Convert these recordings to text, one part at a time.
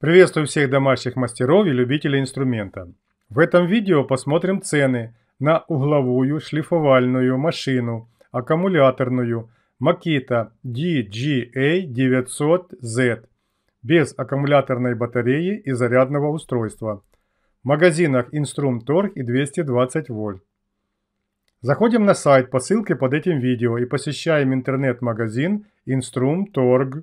Приветствую всех домашних мастеров и любителей инструмента. В этом видео посмотрим цены на угловую шлифовальную машину, аккумуляторную Makita DGA900Z без аккумуляторной батареи и зарядного устройства. В магазинах Инструмторг и 220 вольт. Заходим на сайт по ссылке под этим видео и посещаем интернет-магазин Instrumtorg.com.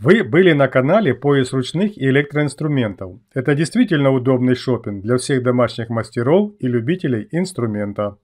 Вы были на канале «Пояс ручных и электроинструментов». Это действительно удобный шопинг для всех домашних мастеров и любителей инструмента.